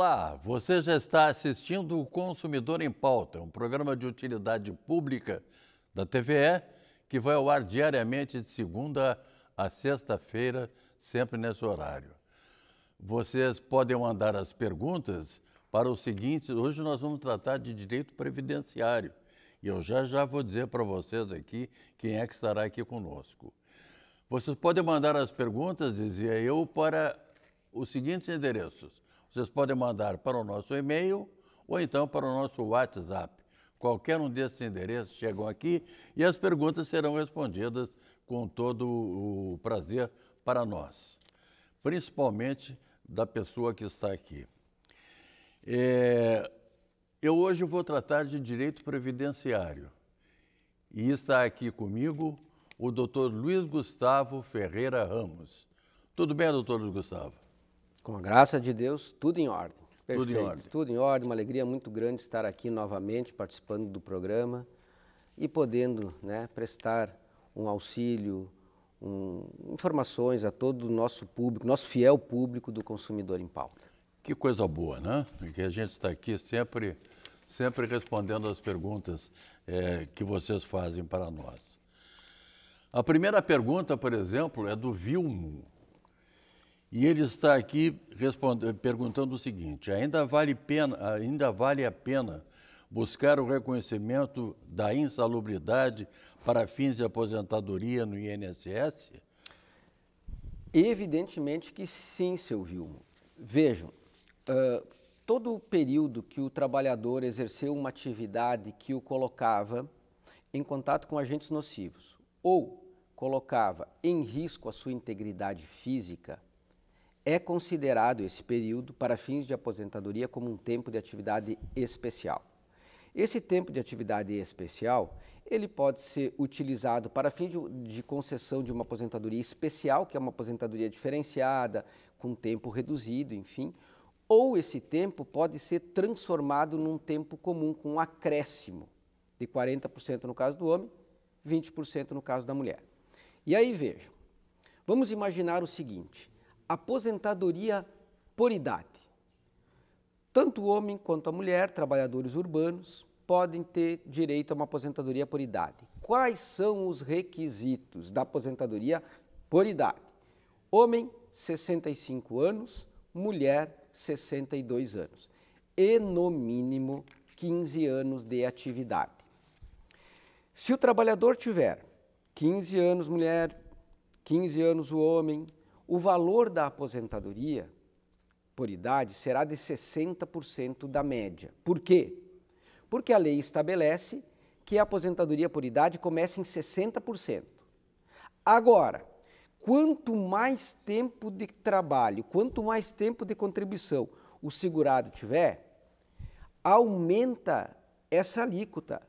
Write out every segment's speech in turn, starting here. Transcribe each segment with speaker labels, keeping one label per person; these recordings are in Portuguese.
Speaker 1: Olá, você já está assistindo o Consumidor em Pauta, um programa de utilidade pública da TVE que vai ao ar diariamente de segunda a sexta-feira, sempre nesse horário. Vocês podem mandar as perguntas para o seguinte: hoje nós vamos tratar de direito previdenciário e eu já já vou dizer para vocês aqui quem é que estará aqui conosco. Vocês podem mandar as perguntas, dizia eu, para os seguintes endereços vocês podem mandar para o nosso e-mail ou então para o nosso WhatsApp. Qualquer um desses endereços chegam aqui e as perguntas serão respondidas com todo o prazer para nós, principalmente da pessoa que está aqui. É, eu hoje vou tratar de direito previdenciário e está aqui comigo o doutor Luiz Gustavo Ferreira Ramos. Tudo bem, doutor Luiz Gustavo? Com a graça de Deus, tudo em ordem. Perfeito. Tudo em ordem. Tudo em ordem. Uma alegria muito grande
Speaker 2: estar aqui novamente participando do programa e podendo né, prestar um auxílio, um, informações a todo o nosso público, nosso fiel
Speaker 1: público do Consumidor em Pauta. Que coisa boa, né? Que a gente está aqui sempre, sempre respondendo as perguntas é, que vocês fazem para nós. A primeira pergunta, por exemplo, é do Vilmo. E ele está aqui perguntando o seguinte: ainda vale, pena, ainda vale a pena buscar o reconhecimento da insalubridade para fins de aposentadoria no INSS? Evidentemente que
Speaker 2: sim, seu Vilmo. Vejam, uh, todo o período que o trabalhador exerceu uma atividade que o colocava em contato com agentes nocivos ou colocava em risco a sua integridade física, é considerado esse período para fins de aposentadoria como um tempo de atividade especial. Esse tempo de atividade especial, ele pode ser utilizado para fins de, de, concessão de uma aposentadoria especial, que é uma aposentadoria diferenciada, com tempo reduzido, enfim, ou esse tempo pode ser transformado num tempo comum, com um acréscimo de 40% no caso do homem, 20% no caso da mulher. E aí vejam, vamos imaginar o seguinte, aposentadoria por idade. Tanto o homem quanto a mulher, trabalhadores urbanos, podem ter direito a uma aposentadoria por idade. Quais são os requisitos da aposentadoria por idade? Homem, 65 anos, mulher, 62 anos. E no mínimo 15 anos de atividade. Se o trabalhador tiver 15 anos mulher, 15 anos o homem, o valor da aposentadoria por idade será de 60% da média. Por quê? Porque a lei estabelece que a aposentadoria por idade começa em 60%. Agora, quanto mais tempo de trabalho, quanto mais tempo de contribuição o segurado tiver, aumenta essa alíquota,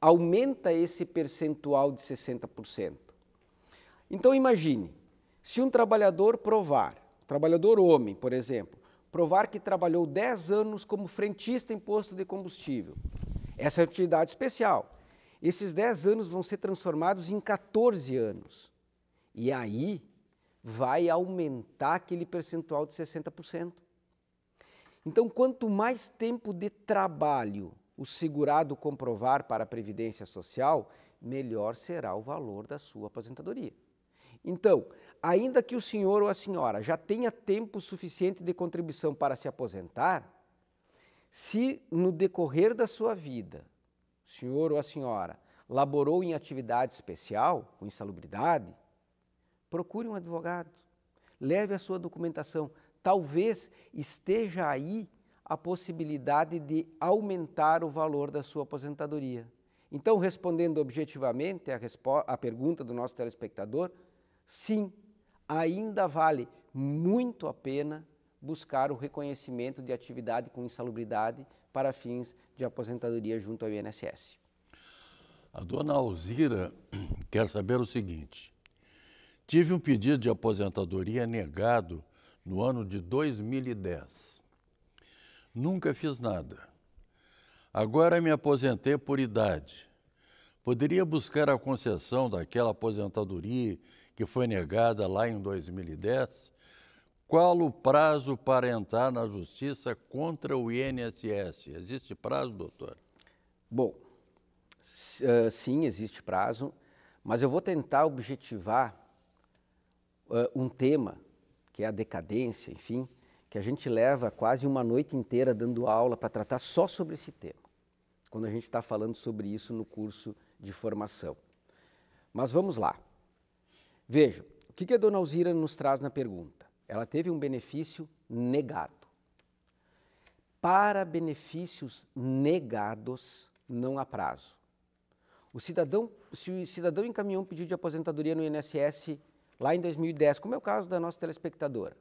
Speaker 2: aumenta esse percentual de 60%. Então imagine, se um trabalhador provar, trabalhador homem, por exemplo, provar que trabalhou 10 anos como frentista em posto de combustível, essa é atividade especial. Esses 10 anos vão ser transformados em 14 anos. E aí vai aumentar aquele percentual de 60%. Então, quanto mais tempo de trabalho o segurado comprovar para a Previdência Social, melhor será o valor da sua aposentadoria. Então, ainda que o senhor ou a senhora já tenha tempo suficiente de contribuição para se aposentar, se no decorrer da sua vida, o senhor ou a senhora laborou em atividade especial, com insalubridade, procure um advogado, leve a sua documentação. Talvez esteja aí a possibilidade de aumentar o valor da sua aposentadoria. Então, respondendo objetivamente à pergunta do nosso telespectador, Sim, ainda vale muito a pena buscar o reconhecimento de atividade com insalubridade para fins de aposentadoria junto ao INSS.
Speaker 1: A dona Alzira quer saber o seguinte: tive um pedido de aposentadoria negado no ano de 2010. Nunca fiz nada. Agora me aposentei por idade. Poderia buscar a concessão daquela aposentadoria que foi negada lá em 2010, qual o prazo para entrar na justiça contra o INSS? Existe prazo, doutor?
Speaker 2: Bom, uh, sim, existe prazo, mas eu vou tentar objetivar uh, um tema, que é a decadência, enfim, que a gente leva quase uma noite inteira dando aula para tratar só sobre esse tema, quando a gente está falando sobre isso no curso de formação. Mas vamos lá. Veja, o que a dona Alzira nos traz na pergunta? Ela teve um benefício negado. Para benefícios negados, não há prazo. O cidadão, se o cidadão encaminhou um pedido de aposentadoria no INSS lá em 2010, como é o caso da nossa telespectadora,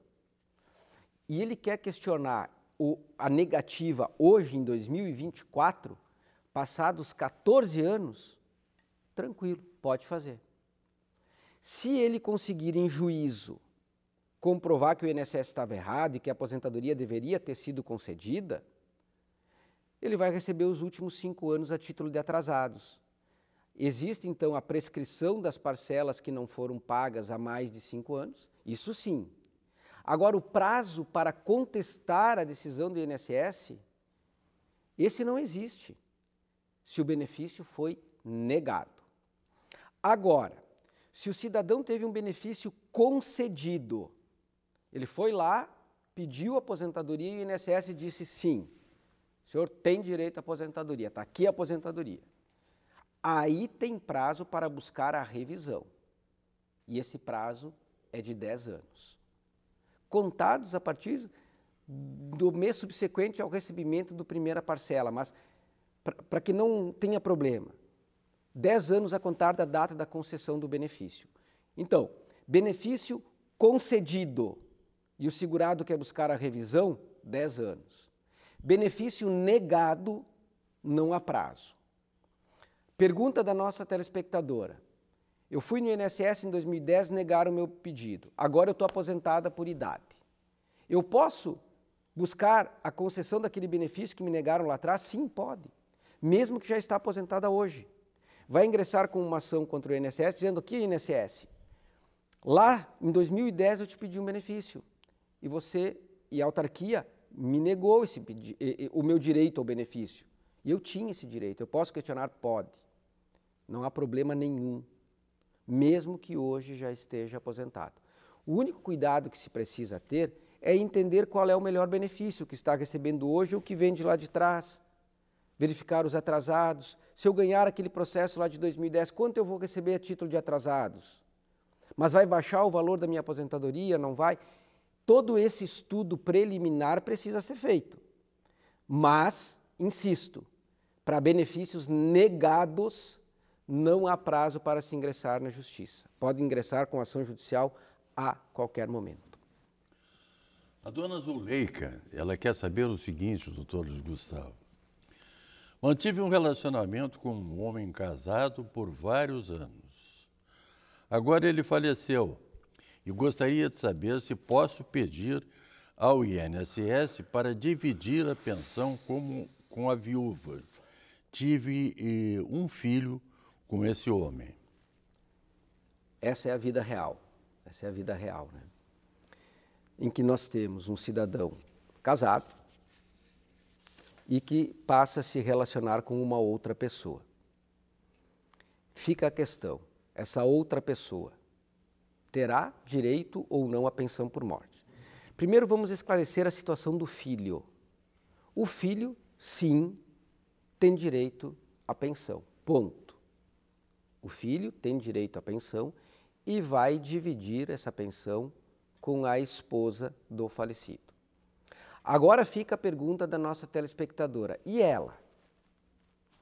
Speaker 2: e ele quer questionar o, a negativa hoje, em 2024, passados 14 anos, tranquilo, pode fazer. Se ele conseguir em juízo comprovar que o INSS estava errado e que a aposentadoria deveria ter sido concedida, ele vai receber os últimos cinco anos a título de atrasados. Existe então a prescrição das parcelas que não foram pagas há mais de cinco anos, isso sim. Agora, o prazo para contestar a decisão do INSS, esse não existe, se o benefício foi negado. Agora, se o cidadão teve um benefício concedido, ele foi lá, pediu aposentadoria e o INSS disse sim, o senhor tem direito à aposentadoria, está aqui a aposentadoria. Aí tem prazo para buscar a revisão. E esse prazo é de 10 anos. Contados a partir do mês subsequente ao recebimento do primeira parcela, mas para que não tenha problema, 10 anos a contar da data da concessão do benefício. Então, benefício concedido e o segurado quer buscar a revisão, 10 anos. Benefício negado, não há prazo. Pergunta da nossa telespectadora. Eu fui no INSS em 2010 negar o meu pedido. Agora eu estou aposentada por idade. Eu posso buscar a concessão daquele benefício que me negaram lá atrás? Sim, pode. Mesmo que já está aposentada hoje vai ingressar com uma ação contra o INSS, dizendo aqui, INSS, lá em 2010 eu te pedi um benefício e você e a autarquia me negou esse, o meu direito ao benefício. E eu tinha esse direito. Eu posso questionar? Pode. Não há problema nenhum, mesmo que hoje já esteja aposentado. O único cuidado que se precisa ter é entender qual é o melhor benefício que está recebendo hoje ou que vem de lá de trás verificar os atrasados. Se eu ganhar aquele processo lá de 2010, quanto eu vou receber a título de atrasados? Mas vai baixar o valor da minha aposentadoria? Não vai? Todo esse estudo preliminar precisa ser feito. Mas, insisto, para benefícios negados, não há prazo para se ingressar na justiça. Pode ingressar com ação judicial a qualquer momento.
Speaker 1: A dona Zuleika, ela quer saber o seguinte, doutor Gustavo. Mantive um relacionamento com um homem casado por vários anos. Agora ele faleceu e gostaria de saber se posso pedir ao INSS para dividir a pensão como, com a viúva. Tive eh, um filho com esse homem. Essa é a vida real. Essa é a vida real, né? Em que
Speaker 2: nós temos um cidadão casado, e que passa a se relacionar com uma outra pessoa. Fica a questão: essa outra pessoa terá direito ou não à pensão por morte? Primeiro, vamos esclarecer a situação do filho. O filho, sim, tem direito à pensão. Ponto. O filho tem direito à pensão e vai dividir essa pensão com a esposa do falecido. Agora fica a pergunta da nossa telespectadora. E ela?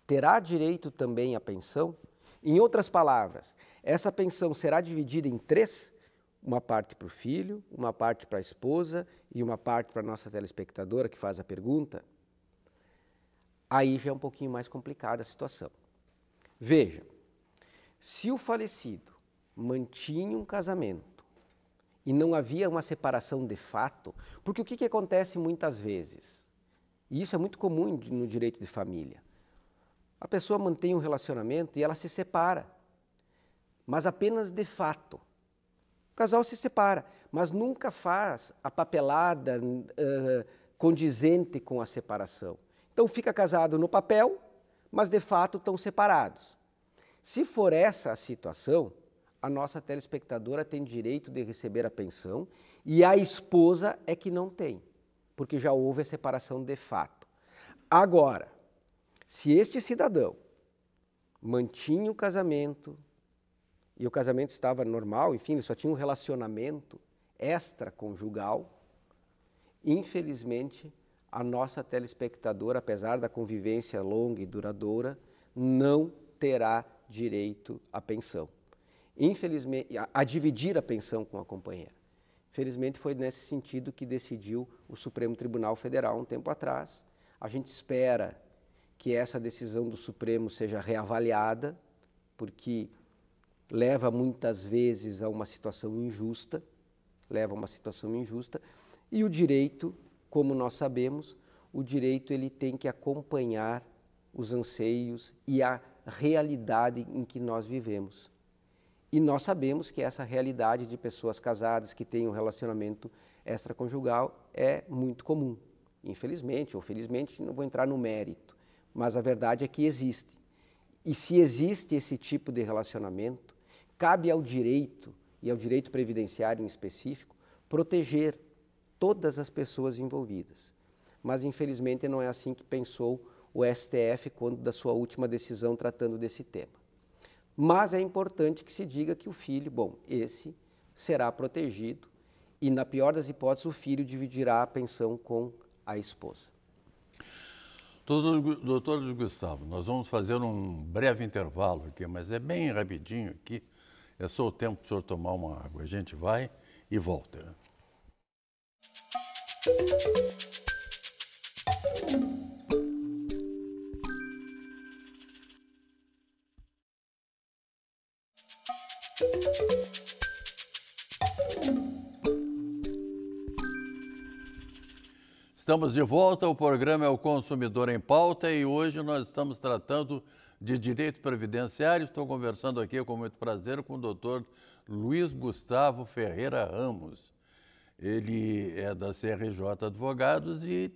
Speaker 2: Terá direito também à pensão? Em outras palavras, essa pensão será dividida em três: uma parte para o filho, uma parte para a esposa e uma parte para a nossa telespectadora que faz a pergunta? Aí já é um pouquinho mais complicada a situação. Veja, se o falecido mantinha um casamento, e não havia uma separação de fato, porque o que, que acontece muitas vezes? E isso é muito comum no direito de família. A pessoa mantém um relacionamento e ela se separa, mas apenas de fato. O casal se separa, mas nunca faz a papelada uh, condizente com a separação. Então fica casado no papel, mas de fato estão separados. Se for essa a situação, a nossa telespectadora tem direito de receber a pensão e a esposa é que não tem, porque já houve a separação de fato. Agora, se este cidadão mantinha o casamento e o casamento estava normal, enfim, ele só tinha um relacionamento extraconjugal, infelizmente a nossa telespectadora, apesar da convivência longa e duradoura, não terá direito à pensão infelizmente, a, a dividir a pensão com a companheira. infelizmente foi nesse sentido que decidiu o Supremo Tribunal Federal um tempo atrás. A gente espera que essa decisão do Supremo seja reavaliada, porque leva muitas vezes a uma situação injusta, leva a uma situação injusta, e o direito, como nós sabemos, o direito ele tem que acompanhar os anseios e a realidade em que nós vivemos. E nós sabemos que essa realidade de pessoas casadas que têm um relacionamento extraconjugal é muito comum. Infelizmente ou felizmente, não vou entrar no mérito, mas a verdade é que existe. E se existe esse tipo de relacionamento, cabe ao direito, e ao direito previdenciário em específico, proteger todas as pessoas envolvidas. Mas infelizmente não é assim que pensou o STF quando da sua última decisão tratando desse tema. Mas é importante que se diga que o filho, bom, esse será protegido e, na pior das hipóteses, o filho dividirá a pensão com a esposa.
Speaker 1: Doutor Gustavo, nós vamos fazer um breve intervalo aqui, mas é bem rapidinho aqui. É só o tempo para o senhor tomar uma água. A gente vai e volta. Música Estamos de volta, o programa é o Consumidor em Pauta e hoje nós estamos tratando de direito previdenciário. Estou conversando aqui com muito prazer com o doutor Luiz Gustavo Ferreira Ramos. Ele é da CRJ Advogados e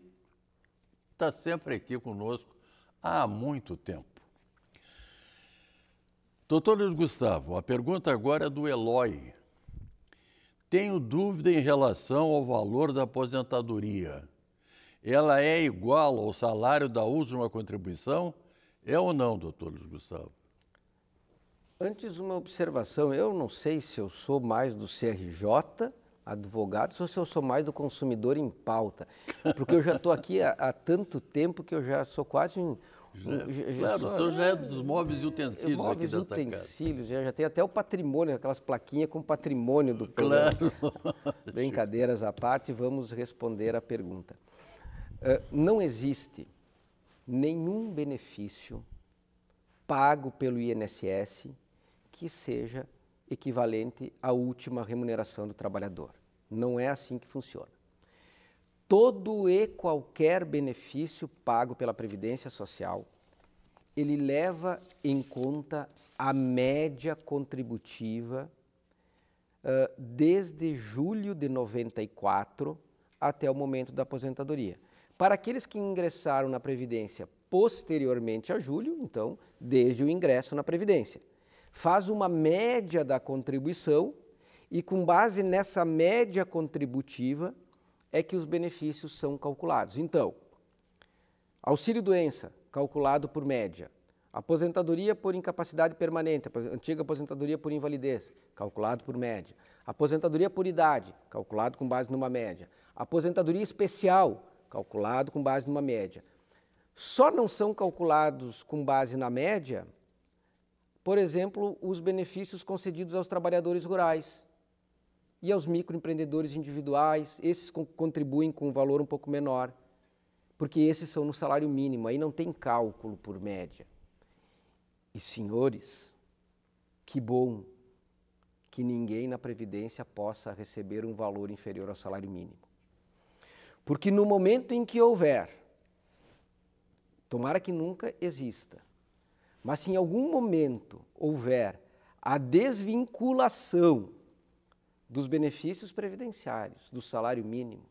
Speaker 1: está sempre aqui conosco há muito tempo. Doutor Luiz Gustavo, a pergunta agora é do Eloy. Tenho dúvida em relação ao valor da aposentadoria ela é igual ao salário da última contribuição? É ou não, doutor Luiz Gustavo? Antes, uma observação.
Speaker 2: Eu não sei se eu sou mais do CRJ, advogado, ou se eu sou mais do consumidor em pauta. Porque eu já estou aqui há, há, tanto tempo que eu já sou quase um. já, já é, claro, o senhor já é dos móveis e utensílios móveis aqui dessa utensílios, casa. Já, já tem até o patrimônio, aquelas plaquinhas com patrimônio do clã. Claro. Brincadeiras à parte, vamos responder a pergunta. Eh, não existe nenhum benefício pago pelo INSS que seja equivalente à última remuneração do trabalhador. Não é assim que funciona. Todo e qualquer benefício pago pela Previdência Social, ele leva em conta a média contributiva uh, desde julho de 94 até o momento da aposentadoria. Para aqueles que ingressaram na Previdência posteriormente a julho, então, desde o ingresso na Previdência. Faz uma média da contribuição e, com base nessa média contributiva, é que os benefícios são calculados. Então, auxílio-doença, calculado por média. Aposentadoria por incapacidade permanente, antiga aposentadoria por invalidez, calculado por média. Aposentadoria por idade, calculado com base numa média. Aposentadoria especial, calculado com base numa média. Só não são calculados com base na média, por exemplo, os benefícios concedidos aos trabalhadores rurais e aos microempreendedores individuais, esses contribuem com um valor um pouco menor, porque esses são no salário mínimo, aí não tem cálculo por média. E senhores, que bom que ninguém na Previdência possa receber um valor inferior ao salário mínimo. Porque no momento em que houver, tomara que nunca exista, mas se em algum momento houver a desvinculação dos benefícios previdenciários, do salário mínimo,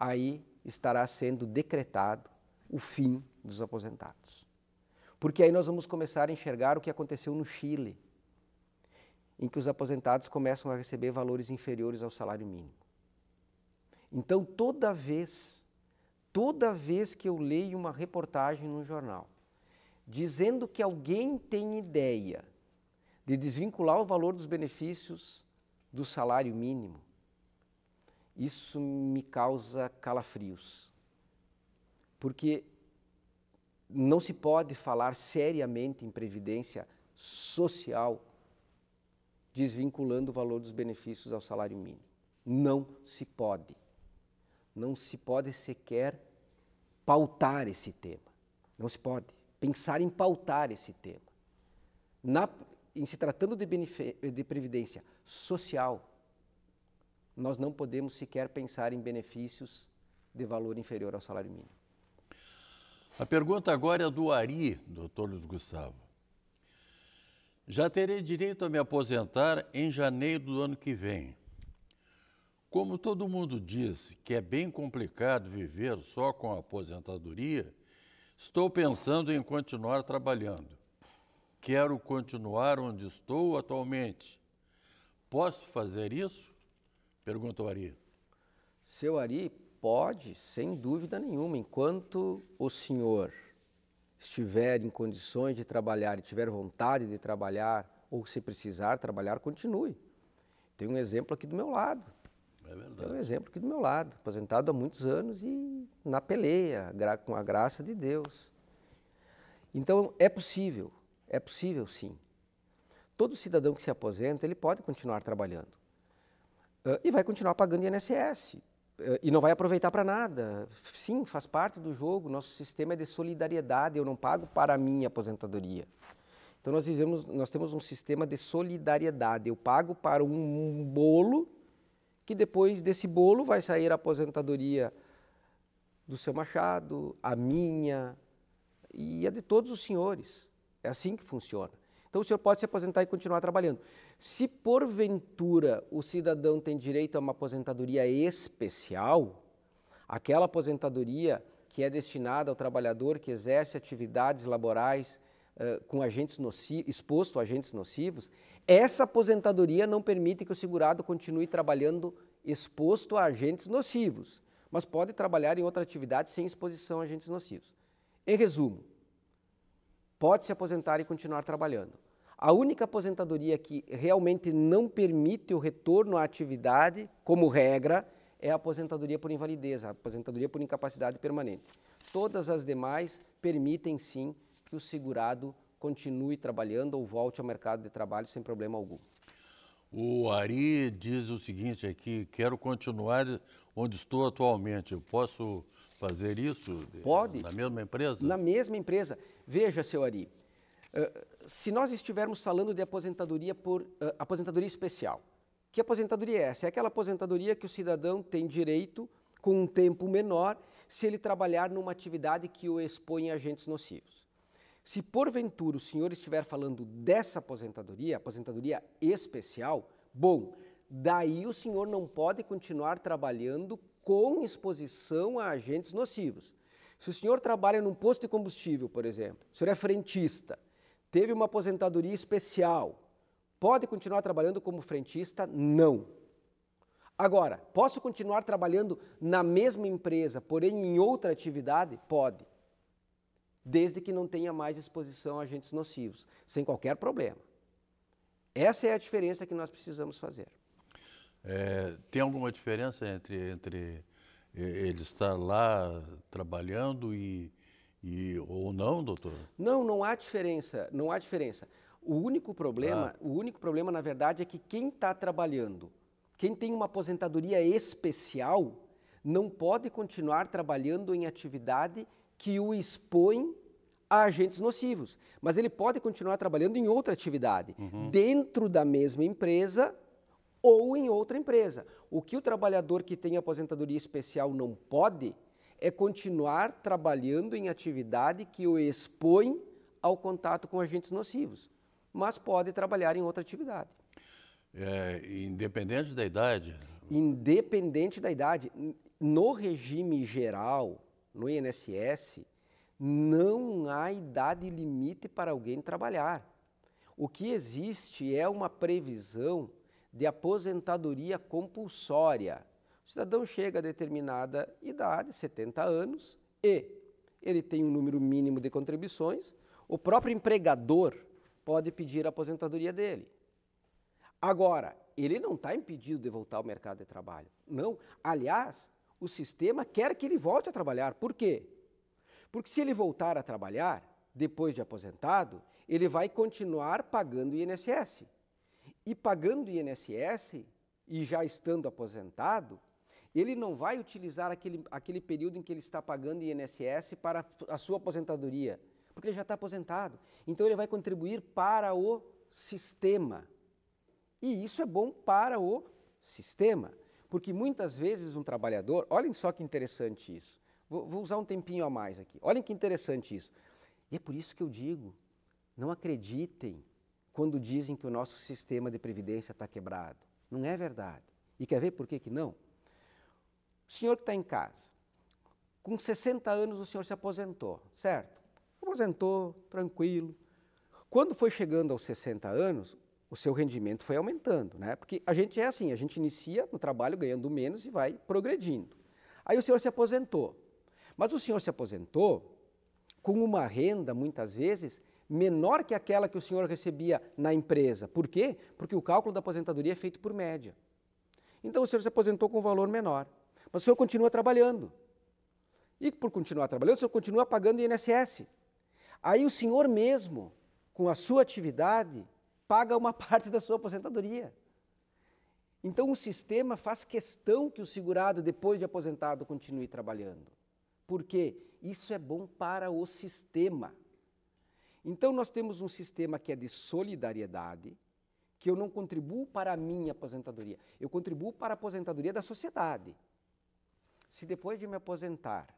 Speaker 2: aí estará sendo decretado o fim dos aposentados. Porque aí nós vamos começar a enxergar o que aconteceu no Chile, em que os aposentados começam a receber valores inferiores ao salário mínimo. Então, toda vez, toda vez que eu leio uma reportagem no jornal dizendo que alguém tem ideia de desvincular o valor dos benefícios do salário mínimo, isso me causa calafrios. Porque não se pode falar seriamente em previdência social desvinculando o valor dos benefícios ao salário mínimo. Não se pode não se pode sequer pautar esse tema. Não se pode pensar em pautar esse tema. Na, em se tratando de, de previdência social, nós não podemos sequer pensar em benefícios de valor inferior ao salário
Speaker 1: mínimo. A pergunta agora é do Ari, doutor Luiz Gustavo. Já terei direito a me aposentar em janeiro do ano que vem. Como todo mundo diz que é bem complicado viver só com a aposentadoria, estou pensando em continuar trabalhando. Quero continuar onde estou atualmente. Posso fazer isso? Perguntou Ari. Seu Ari, pode, sem dúvida nenhuma, enquanto o senhor
Speaker 2: estiver em condições de trabalhar e tiver vontade de trabalhar, ou se precisar trabalhar, continue. Tem um exemplo aqui do meu lado. É verdade. Tem um exemplo aqui do meu lado, aposentado há muitos anos e na peleia, com a graça de Deus. Então é possível, é possível sim. Todo cidadão que se aposenta, ele pode continuar trabalhando. Uh, e vai continuar pagando INSS. Uh, e não vai aproveitar para nada. Sim, faz parte do jogo. Nosso sistema é de solidariedade. Eu não pago para a minha aposentadoria. Então nós vivemos, nós temos um sistema de solidariedade. Eu pago para um bolo que depois desse bolo vai sair a aposentadoria do seu Machado, a minha e a de todos os senhores. É assim que funciona. Então o senhor pode se aposentar e continuar trabalhando. Se porventura o cidadão tem direito a uma aposentadoria especial, aquela aposentadoria que é destinada ao trabalhador que exerce atividades laborais com agentes nocivos, exposto a agentes nocivos, essa aposentadoria não permite que o segurado continue trabalhando exposto a agentes nocivos, mas pode trabalhar em outra atividade sem exposição a agentes nocivos. Em resumo, pode se aposentar e continuar trabalhando. A única aposentadoria que realmente não permite o retorno à atividade, como regra, é a aposentadoria por invalidez, a aposentadoria por incapacidade permanente. Todas as demais permitem sim que o segurado continue trabalhando ou volte ao mercado de trabalho sem problema
Speaker 1: algum. O Ari diz o seguinte aqui: quero continuar onde estou atualmente. Eu posso fazer isso? Pode. Na mesma empresa? Na mesma empresa. Veja, seu Ari, eh, se nós estivermos falando de aposentadoria
Speaker 2: por eh, aposentadoria especial, que aposentadoria é essa? É aquela aposentadoria que o cidadão tem direito com um tempo menor se ele trabalhar numa atividade que o expõe a agentes nocivos. Se porventura o senhor estiver falando dessa aposentadoria, aposentadoria especial, bom, daí o senhor não pode continuar trabalhando com exposição a agentes nocivos. Se o senhor trabalha num posto de combustível, por exemplo, o senhor é frentista, teve uma aposentadoria especial, pode continuar trabalhando como frentista? Não. Agora, posso continuar trabalhando na mesma empresa, porém em outra atividade? Pode desde que não tenha mais exposição a agentes nocivos, sem qualquer problema. Essa é a diferença que nós precisamos fazer.
Speaker 1: É, tem alguma diferença entre, entre ele estar lá trabalhando e, e ou não, doutor?
Speaker 2: Não, não há diferença, não há diferença. O único problema, ah. o único problema na verdade é que quem está trabalhando, quem tem uma aposentadoria especial, não pode continuar trabalhando em atividade que o expõe a agentes nocivos. Mas ele pode continuar trabalhando em outra atividade, uhum. dentro da mesma empresa ou em outra empresa. O que o trabalhador que tem aposentadoria especial não pode é continuar trabalhando em atividade que o expõe ao contato com agentes nocivos, mas pode trabalhar em outra atividade.
Speaker 1: É, independente da idade?
Speaker 2: Independente da idade. No regime geral, no INSS, não há idade limite para alguém trabalhar. O que existe é uma previsão de aposentadoria compulsória. O cidadão chega a determinada idade, 70 anos, e ele tem um número mínimo de contribuições, o próprio empregador pode pedir a aposentadoria dele. Agora, ele não está impedido de voltar ao mercado de trabalho. Não. Aliás, o sistema quer que ele volte a trabalhar. Por quê? Porque se ele voltar a trabalhar, depois de aposentado, ele vai continuar pagando INSS. E pagando INSS, e já estando aposentado, ele não vai utilizar aquele, aquele período em que ele está pagando INSS para a sua aposentadoria, porque ele já está aposentado. Então ele vai contribuir para o sistema. E isso é bom para o sistema. Porque muitas vezes um trabalhador, olhem só que interessante isso. Vou, vou usar um tempinho a mais aqui. Olhem que interessante isso. E é por isso que eu digo: não acreditem quando dizem que o nosso sistema de previdência está quebrado. Não é verdade. E quer ver por que, que não? O senhor que está em casa, com 60 anos o senhor se aposentou, certo? Aposentou, tranquilo. Quando foi chegando aos 60 anos, o seu rendimento foi aumentando, né? Porque a gente é assim, a gente inicia no trabalho ganhando menos e vai progredindo. Aí o senhor se aposentou. Mas o senhor se aposentou com uma renda, muitas vezes, menor que aquela que o senhor recebia na empresa. Por quê? Porque o cálculo da aposentadoria é feito por média. Então o senhor se aposentou com um valor menor. Mas o senhor continua trabalhando. E por continuar trabalhando, o senhor continua pagando INSS. Aí o senhor mesmo, com a sua atividade, paga uma parte da sua aposentadoria. Então o sistema faz questão que o segurado, depois de aposentado, continue trabalhando. Porque isso é bom para o sistema. Então nós temos um sistema que é de solidariedade, que eu não contribuo para a minha aposentadoria, eu contribuo para a aposentadoria da sociedade. Se depois de me aposentar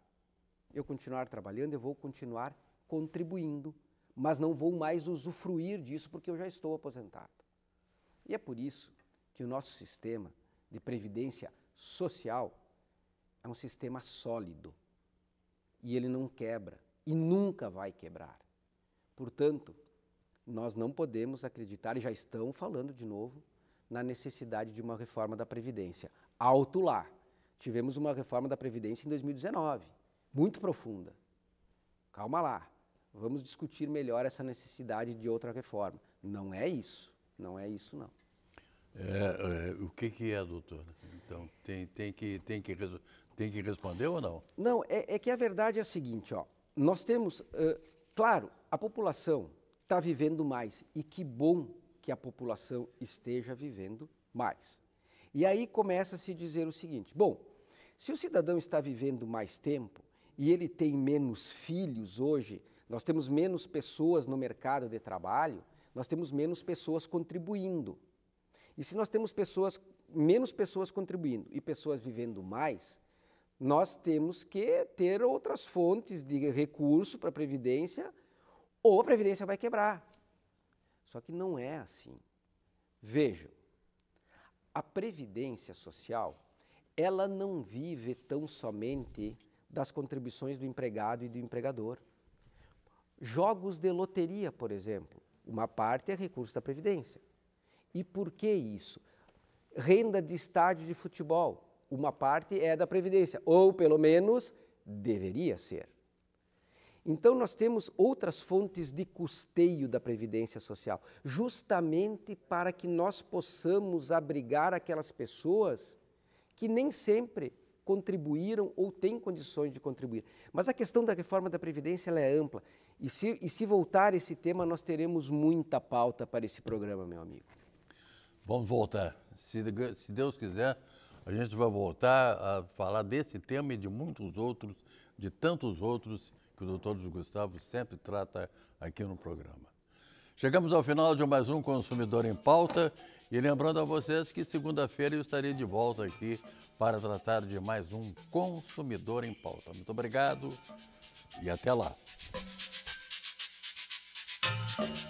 Speaker 2: eu continuar trabalhando, eu vou continuar contribuindo mas não vou mais usufruir disso porque eu já estou aposentado. E é por isso que o nosso sistema de previdência social é um sistema sólido e ele não quebra e nunca vai quebrar. Portanto, nós não podemos acreditar, e já estão falando de novo, na necessidade de uma reforma da Previdência. Alto lá! Tivemos uma reforma da Previdência em 2019, muito profunda. Calma lá, vamos discutir melhor essa necessidade de outra reforma. Não é isso, não é isso não.
Speaker 1: É, é, o que, que é, doutor? Então, tem, tem, que, tem, que, tem que responder ou não?
Speaker 2: Não, é, é que a verdade é a seguinte, ó, nós temos, uh, claro, a população está vivendo mais e que bom que a população esteja vivendo mais. E aí começa a se dizer o seguinte, bom, se o cidadão está vivendo mais tempo e ele tem menos filhos hoje, nós temos menos pessoas no mercado de trabalho, nós temos menos pessoas contribuindo. E se nós temos pessoas, menos pessoas contribuindo e pessoas vivendo mais, nós temos que ter outras fontes de recurso para a Previdência, ou a Previdência vai quebrar. Só que não é assim. Vejam, a Previdência Social, ela não vive tão somente das contribuições do empregado e do empregador. Jogos de loteria, por exemplo, uma parte é recurso da Previdência. E por que isso? Renda de estádio de futebol, uma parte é da Previdência, ou pelo menos deveria ser. Então, nós temos outras fontes de custeio da Previdência Social, justamente para que nós possamos abrigar aquelas pessoas que nem sempre contribuíram ou têm condições de contribuir. Mas a questão da reforma da Previdência é ampla. E se, e se voltar esse tema, nós teremos muita pauta para esse programa, meu amigo.
Speaker 1: Vamos voltar. Se, se Deus quiser, a gente vai voltar a falar desse tema e de muitos outros, de tantos outros que o doutor Gustavo sempre trata aqui no programa. Chegamos ao final de mais um Consumidor em Pauta e lembrando a vocês que segunda-feira eu estarei de volta aqui para tratar de mais um Consumidor em Pauta. Muito obrigado e até lá. Thank you.